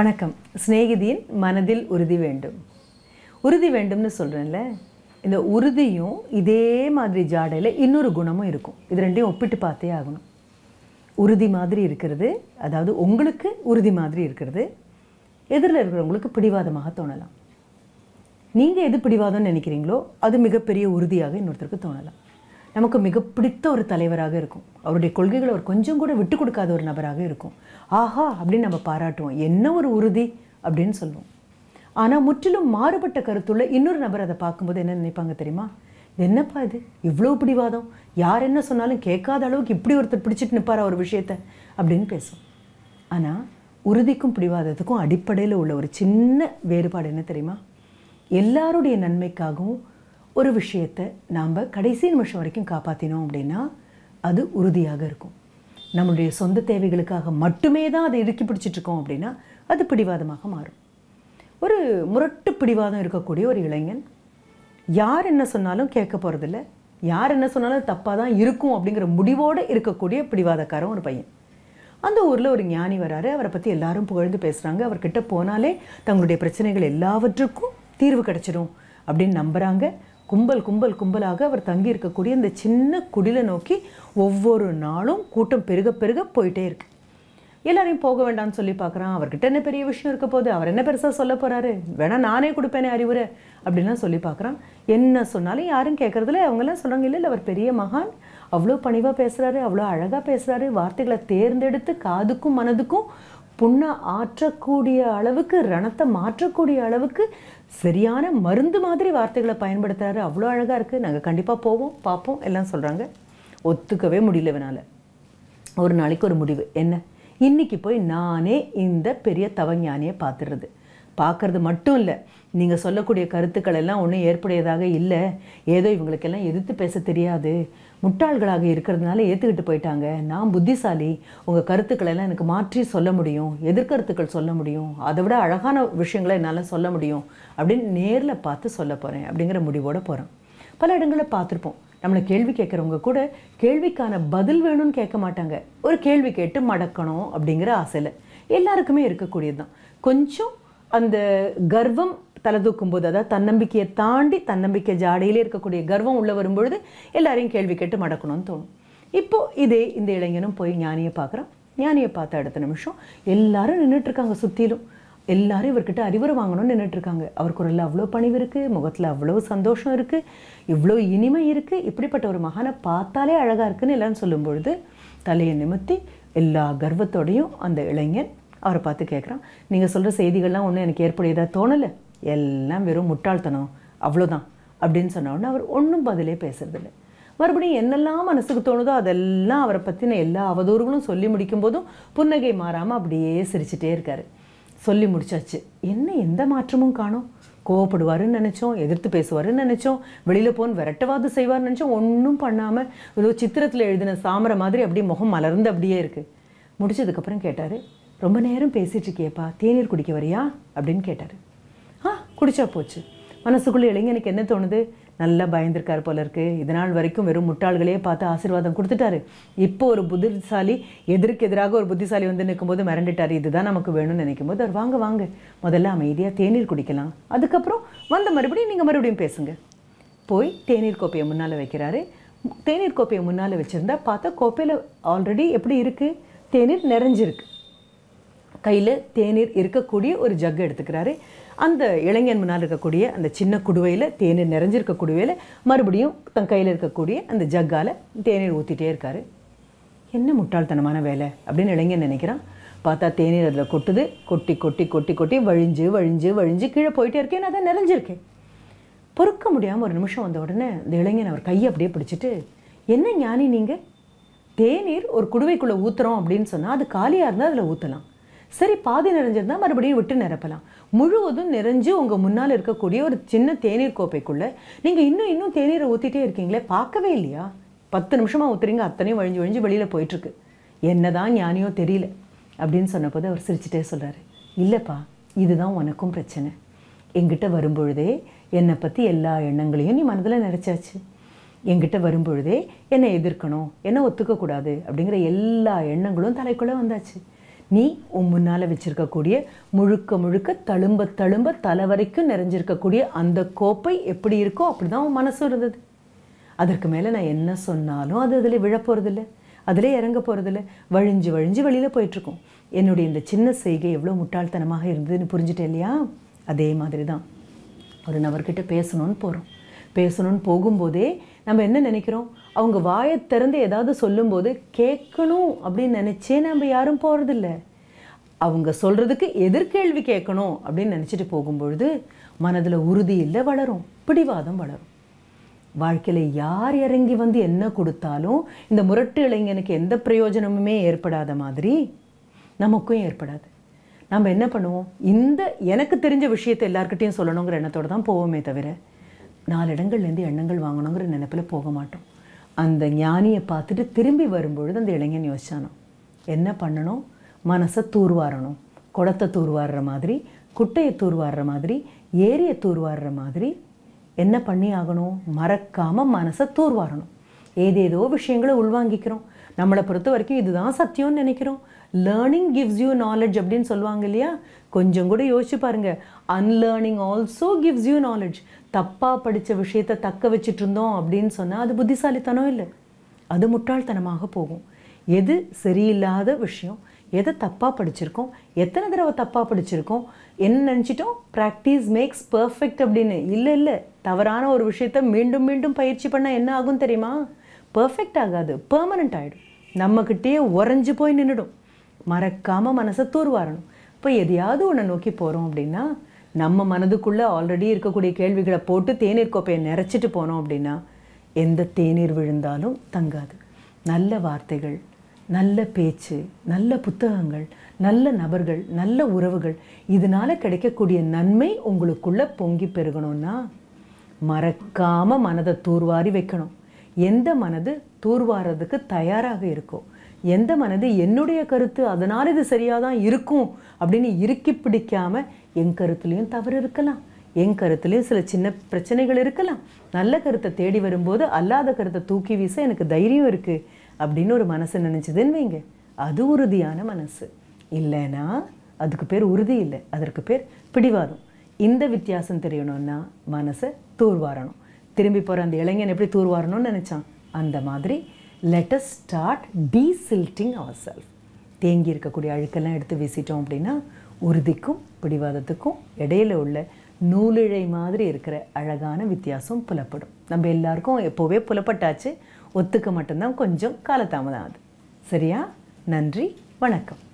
வணக்கம் சிநேகிதியின் மனதில் உறுதி வேண்டும் உறுதி வேண்டும்னு சொல்கிறேன்ல இந்த உறுதியும் இதே மாதிரி ஜாடையில் இன்னொரு குணமும் இருக்கும் இது ரெண்டையும் ஒப்பிட்டு பார்த்தே ஆகணும் உறுதி மாதிரி இருக்கிறது அதாவது உங்களுக்கு உறுதி மாதிரி இருக்கிறது எதிரில் இருக்கிறவங்களுக்கு பிடிவாதமாக தோணலாம் நீங்கள் எது பிடிவாதம்னு நினைக்கிறீங்களோ அது மிகப்பெரிய உறுதியாக இன்னொருத்தருக்கு தோணலாம் நமக்கு மிக பிடித்த ஒரு தலைவராக இருக்கும் அவருடைய கொள்கைகளை அவர் கொஞ்சம் கூட விட்டு கொடுக்காத ஒரு நபராக இருக்கும் ஆஹா அப்படின்னு நம்ம பாராட்டுவோம் என்ன ஒரு உறுதி அப்படின்னு சொல்லுவோம் ஆனால் முற்றிலும் மாறுபட்ட கருத்துள்ள இன்னொரு நபர் அதை பார்க்கும்போது என்ன நினைப்பாங்க தெரியுமா என்னப்பா இது இவ்வளோ பிடிவாதம் யார் என்ன சொன்னாலும் கேட்காத அளவுக்கு இப்படி ஒருத்தர் பிடிச்சிட்டு நிற்பார் ஒரு விஷயத்த அப்படின்னு பேசும் ஆனால் உறுதிக்கும் பிடிவாதத்துக்கும் அடிப்படையில் உள்ள ஒரு சின்ன வேறுபாடு என்ன தெரியுமா எல்லாருடைய நன்மைக்காகவும் ஒரு விஷயத்தை நாம் கடைசி நிமிஷம் வரைக்கும் காப்பாற்றினோம் அப்படின்னா அது உறுதியாக இருக்கும் நம்மளுடைய சொந்த தேவைகளுக்காக மட்டுமே தான் அதை இறுக்கி பிடிச்சிட்ருக்கோம் அப்படின்னா அது பிடிவாதமாக மாறும் ஒரு முரட்டு பிடிவாதம் இருக்கக்கூடிய ஒரு இளைஞன் யார் என்ன சொன்னாலும் கேட்க போகிறதில்ல யார் என்ன சொன்னாலும் தப்பாக தான் இருக்கும் அப்படிங்கிற முடிவோடு இருக்கக்கூடிய பிடிவாதக்காரன் ஒரு பையன் அந்த ஊரில் ஒரு ஞானி வராரு அவரை பற்றி எல்லாரும் புகழ்ந்து பேசுகிறாங்க அவர்கிட்ட போனாலே தங்களுடைய பிரச்சனைகள் எல்லாவற்றுக்கும் தீர்வு கிடச்சிடும் அப்படின்னு நம்புகிறாங்க கும்பல் கும்பல் கும்பலாக அவர் தங்கி இருக்கக்கூடிய இந்த சின்ன குடிலை நோக்கி ஒவ்வொரு நாளும் கூட்டம் பெருக பெருக போயிட்டே இருக்கு எல்லாரையும் போக வேண்டாம்னு சொல்லி பார்க்குறான் அவர்கிட்ட என்ன பெரிய விஷயம் இருக்க போகுது அவர் என்ன பெருசாக சொல்ல போகிறாரு வேணா நானே கொடுப்பேனே அறிவுரை அப்படின்லாம் சொல்லி பார்க்குறான் என்ன சொன்னாலும் யாரும் கேட்குறதுல அவங்கெல்லாம் சொல்கிறாங்க இல்லை அவர் பெரிய மகான் அவ்வளோ பணிவாக பேசுகிறாரு அவ்வளோ அழகாக பேசுகிறாரு வார்த்தைகளை தேர்ந்தெடுத்து காதுக்கும் மனதுக்கும் புண்ணை ஆற்றக்கூடிய அளவுக்கு ரணத்தை மாற்றக்கூடிய அளவுக்கு சரியான மருந்து மாதிரி வார்த்தைகளை பயன்படுத்துகிறாரு அவ்வளோ அழகாக இருக்குது நாங்கள் கண்டிப்பாக போவோம் பார்ப்போம் எல்லாம் சொல்கிறாங்க ஒத்துக்கவே முடியல இவனால் ஒரு நாளைக்கு ஒரு முடிவு என்ன இன்றைக்கி போய் நானே இந்த பெரிய தவஞானியை பார்த்துடுறது பார்க்குறது மட்டும் இல்லை நீங்கள் சொல்லக்கூடிய கருத்துக்கள் எல்லாம் ஒன்றும் ஏற்புடையதாக இல்லை ஏதோ இவங்களுக்கெல்லாம் எதிர்த்து பேச தெரியாது முட்டாள்களாக இருக்கிறதுனால ஏற்றுக்கிட்டு போயிட்டாங்க நான் புத்திசாலி உங்கள் கருத்துக்களெல்லாம் எனக்கு மாற்றி சொல்ல முடியும் எதிர்கருத்துக்கள் சொல்ல முடியும் அதை விட அழகான விஷயங்களை என்னால் சொல்ல முடியும் அப்படின்னு நேரில் பார்த்து சொல்ல போகிறேன் அப்படிங்கிற முடிவோடு போகிறோம் பல இடங்களில் பார்த்துருப்போம் நம்மளை கேள்வி கேட்குறவங்க கூட கேள்விக்கான பதில் வேணும்னு கேட்க மாட்டாங்க ஒரு கேள்வி கேட்டு மடக்கணும் அப்படிங்கிற ஆசையில் எல்லாருக்குமே இருக்கக்கூடியது தான் கொஞ்சம் அந்த கர்வம் தலை போது அதாவது தன்னம்பிக்கையை தாண்டி தன்னம்பிக்கை ஜாடையிலே இருக்கக்கூடிய கர்வம் உள்ளே வரும்பொழுது எல்லாரையும் கேள்வி கேட்டு மடக்கணும்னு தோணும் இப்போது இதே இந்த இளைஞனும் போய் ஞானியை பார்க்குறான் ஞானியை பார்த்த அடுத்த நிமிஷம் எல்லாரும் நின்றுட்டுருக்காங்க சுற்றிலும் எல்லாரும் இவர்கிட்ட அறிவுரை வாங்கணும்னு நின்றுட்டுருக்காங்க அவர் குரலில் அவ்வளோ பணிவு இருக்குது முகத்தில் அவ்வளோ சந்தோஷம் இருக்குது இவ்வளோ இனிமை இருக்குது இப்படிப்பட்ட ஒரு மகானை பார்த்தாலே அழகாக இருக்குன்னு எல்லாரும் சொல்லும்பொழுது தலையை நிமித்தி எல்லா கர்வத்தோடையும் அந்த இளைஞன் அவரை பார்த்து கேட்குறான் நீங்கள் சொல்கிற செய்திகள்லாம் ஒன்றும் எனக்கு ஏற்புடையதாக தோணலை எல்லாம் வெறும் முட்டாள்தனம் அவ்வளோதான் அப்படின்னு சொன்னோடனே அவர் ஒன்றும் பதிலே பேசுறதில்லை மறுபடியும் என்னெல்லாம் மனசுக்கு தோணுதோ அதெல்லாம் அவரை பற்றின எல்லா அவதூறுகளும் சொல்லி முடிக்கும்போதும் புன்னகை மாறாமல் அப்படியே சிரிச்சிட்டே இருக்கார் சொல்லி முடிச்சாச்சு என்ன எந்த மாற்றமும் காணும் கோவப்படுவாருன்னு நினச்சோம் எதிர்த்து பேசுவாருன்னு நினச்சோம் வெளியில் போன் விரட்டவாது செய்வார்னு நினச்சோம் ஒன்றும் பண்ணாமல் ஏதோ சித்திரத்தில் எழுதின சாமரை மாதிரி அப்படியே முகம் மலர்ந்து அப்படியே இருக்குது முடிச்சதுக்கப்புறம் கேட்டார் ரொம்ப நேரம் பேசிகிட்ருக்கியப்பா தேநீர் குடிக்க வரியா அப்படின்னு கேட்டார் குடிச்சா போச்சு மனசுக்குள்ளே இளைஞனுக்கு என்ன தோணுது நல்லா பயந்துருக்கார் போல இருக்குது இதனால் வரைக்கும் வெறும் முட்டாள்களே பார்த்து ஆசீர்வாதம் கொடுத்துட்டாரு இப்போ ஒரு புத்திசாலி எதிர்க்கு எதிராக ஒரு புத்திசாலி வந்து நிற்கும்போது மிரண்டுட்டார் இதுதான் நமக்கு வேணும்னு நினைக்கும் போது அவர் வாங்க வாங்க முதல்ல அமைதியாக தேநீர் குடிக்கலாம் அதுக்கப்புறம் வந்த மறுபடியும் நீங்கள் மறுபடியும் பேசுங்க போய் தேநீர் கோப்பையை முன்னால் வைக்கிறாரு தேநீர் கோப்பையை முன்னால் வச்சுருந்தா பார்த்தா கோப்பையில் ஆல்ரெடி எப்படி இருக்குது தேநீர் நிறைஞ்சிருக்கு கையில் தேநீர் இருக்கக்கூடிய ஒரு ஜக் எடுத்துக்கிறாரு அந்த இளைஞன் முன்னால் இருக்கக்கூடிய அந்த சின்ன குடுவையில் தேநீர் நிறைஞ்சிருக்க குடுவையில் மறுபடியும் தன் கையில் இருக்கக்கூடிய அந்த ஜக்கால் தேநீர் ஊற்றிட்டே இருக்கார் என்ன முட்டாள்தனமான வேலை அப்படின்னு இளைஞன் நினைக்கிறான் பார்த்தா தேநீர் அதில் கொட்டுது கொட்டி கொட்டி கொட்டி கொட்டி வழிஞ்சு வழிஞ்சு வழிஞ்சு கீழே போயிட்டே இருக்கேன் அதை நிறைஞ்சிருக்கேன் பொறுக்க முடியாமல் ஒரு நிமிஷம் வந்த உடனே இந்த இளைஞன் அவர் கையை அப்படியே பிடிச்சிட்டு என்ன ஞானி நீங்கள் தேநீர் ஒரு குடுவைக்குள்ளே ஊற்றுறோம் அப்படின்னு சொன்னால் அது காலியாக இருந்தால் அதில் ஊற்றலாம் சரி பாதி நிறைஞ்சிருந்தா மறுபடியும் விட்டு நிரப்பலாம் முழுவதும் நிறைஞ்சு உங்கள் முன்னால் இருக்கக்கூடிய ஒரு சின்ன தேநீர் கோப்பைக்குள்ளே நீங்கள் இன்னும் இன்னும் தேநீரை ஊற்றிட்டே இருக்கீங்களே பார்க்கவே இல்லையா பத்து நிமிஷமாக ஊற்றுறீங்க அத்தனையும் வழிஞ்சு வழிஞ்சு வெளியில் போயிட்டுருக்கு என்ன தான் ஞானியோ தெரியல அப்படின்னு சொன்னபோது அவர் சிரிச்சுட்டே சொல்றாரு இல்லைப்பா இதுதான் உனக்கும் பிரச்சனை எங்கிட்ட வரும்பொழுதே என்னை பற்றி எல்லா எண்ணங்களையும் நீ மனதில் நினச்சாச்சு என்கிட்ட வரும்பொழுதே என்னை எதிர்க்கணும் என்னை ஒத்துக்கக்கூடாது அப்படிங்கிற எல்லா எண்ணங்களும் தலைக்குள்ளே வந்தாச்சு நீ உன் முன்னால் வச்சுருக்கக்கூடிய முழுக்க முழுக்க தழும்ப தழும்ப தலை வரைக்கும் நிறைஞ்சிருக்கக்கூடிய அந்த கோப்பை எப்படி இருக்கோ அப்படி தான் உன் மனசும் இருந்தது அதற்கு மேலே நான் என்ன சொன்னாலும் அது அதில் விழப்போகிறதில்ல அதில் இறங்க போகிறதில்ல வழிஞ்சு வழிஞ்சு வெளியில் போயிட்டுருக்கோம் என்னுடைய இந்த சின்ன செய்கை எவ்வளோ முட்டாள்தனமாக இருந்ததுன்னு புரிஞ்சுட்டேன் இல்லையா அதே மாதிரி தான் ஒரு நபர்கிட்ட பேசணும்னு போகிறோம் பேசணும்னு போகும்போதே நம்ம என்ன நினைக்கிறோம் அவங்க வாயை திறந்து ஏதாவது சொல்லும்போது கேட்கணும் அப்படின்னு நினச்சே நம்ம யாரும் போகிறதில்ல அவங்க சொல்கிறதுக்கு எதிர்கேள்வி கேட்கணும் அப்படின்னு நினச்சிட்டு போகும்பொழுது மனதில் உறுதி இல்லை வளரும் பிடிவாதம் வளரும் வாழ்க்கையில் யார் இறங்கி வந்து என்ன கொடுத்தாலும் இந்த முரட்டு இளைஞனுக்கு எந்த பிரயோஜனமுமே ஏற்படாத மாதிரி நமக்கும் ஏற்படாது நம்ம என்ன பண்ணுவோம் இந்த எனக்கு தெரிஞ்ச விஷயத்தை எல்லாருக்கிட்டையும் சொல்லணுங்கிற எண்ணத்தோடு தான் போவோமே தவிர நாலு இடங்கள்லேருந்து எண்ணங்கள் வாங்கணுங்கிற நினைப்பில் போக மாட்டோம் அந்த ஞானியை பார்த்துட்டு திரும்பி வரும்பொழுது அந்த இளைஞன் யோசிச்சானோ என்ன பண்ணணும் மனசை தூர்வாரணும் குடத்தை தூர்வாடுற மாதிரி குட்டையை தூர்வாடுற மாதிரி ஏரியை தூர்வாடுற மாதிரி என்ன பண்ணி ஆகணும் மறக்காமல் மனசை தூர்வாரணும் ஏதேதோ விஷயங்களை உள்வாங்கிக்கிறோம் நம்மளை பொறுத்த வரைக்கும் இதுதான் சத்தியம்னு நினைக்கிறோம் லேர்னிங் கிவ்ஸ் யூ நாலெட்ஜ் அப்படின்னு சொல்லுவாங்க இல்லையா கொஞ்சம் கூட யோசிச்சு பாருங்க unlearning also gives you knowledge தப்பாக படித்த விஷயத்த தக்க வச்சுட்டு இருந்தோம் அப்படின்னு சொன்னால் அது புத்திசாலித்தனம் இல்லை அது முட்டாள்தனமாக போகும் எது சரியில்லாத விஷயம் எதை தப்பாக படிச்சிருக்கோம் எத்தனை தடவை தப்பாக படிச்சிருக்கோம் என்ன நினச்சிட்டோம் ப்ராக்டிஸ் மேக்ஸ் பர்ஃபெக்ட் அப்படின்னு இல்லை இல்லை தவறான ஒரு விஷயத்த மீண்டும் மீண்டும் பயிற்சி பண்ணால் என்ன ஆகும் தெரியுமா பர்ஃபெக்ட் ஆகாது பெர்மனண்ட் ஆகிடும் நம்மக்கிட்டே உறைஞ்சி போய் நின்றுடும் மறக்காமல் மனசை தூர்வாரணும் இப்போ எதையாவது ஒன்றை நோக்கி போகிறோம் அப்படின்னா நம்ம மனதுக்குள்ளே ஆல்ரெடி இருக்கக்கூடிய கேள்விகளை போட்டு தேநீர் கோப்பையை நிறச்சிட்டு போனோம் அப்படின்னா எந்த தேநீர் விழுந்தாலும் தங்காது நல்ல வார்த்தைகள் நல்ல பேச்சு நல்ல புத்தகங்கள் நல்ல நபர்கள் நல்ல உறவுகள் இதனால் கிடைக்கக்கூடிய நன்மை உங்களுக்குள்ளே பொங்கி பெருகணும்னா மறக்காமல் மனதை தூர்வாரி வைக்கணும் எந்த மனது தூர்வாரதுக்கு தயாராக இருக்கோ எந்த மனது என்னுடைய கருத்து அதனால் இது சரியாக தான் இருக்கும் அப்படின்னு இறுக்கி பிடிக்காமல் என் கருத்துலேயும் தவறு இருக்கலாம் என் கருத்துலேயும் சில சின்ன பிரச்சனைகள் இருக்கலாம் நல்ல கருத்தை தேடி வரும்போது அல்லாத கருத்தை தூக்கி வீச எனக்கு தைரியம் இருக்குது அப்படின்னு ஒரு மனசு நினச்சிதுன்னு வைங்க அது உறுதியான மனசு இல்லைன்னா அதுக்கு பேர் உறுதி இல்லை அதற்கு பேர் பிடிவாதம் இந்த வித்தியாசம் தெரியணும்னா மனசை தூர்வாரணும் திரும்பி போகிற அந்த இளைஞன் எப்படி தூர்வாரணும்னு நினச்சான் அந்த மாதிரி let us start desilting our self தேங்கி இருக்கக்கூடிய அழுக்கெல்லாம் எடுத்து வீசிட்டோம் அப்படின்னா உறுதிக்கும் பிடிவாதத்துக்கும் இடையில உள்ள நூலிழை மாதிரி இருக்கிற அழகான வித்தியாசம் புலப்படும் நம்ம எல்லாருக்கும் எப்போவே புலப்பட்டாச்சு ஒத்துக்க மட்டும்தான் கொஞ்சம் காலதாமதம் ஆகுது சரியா நன்றி வணக்கம்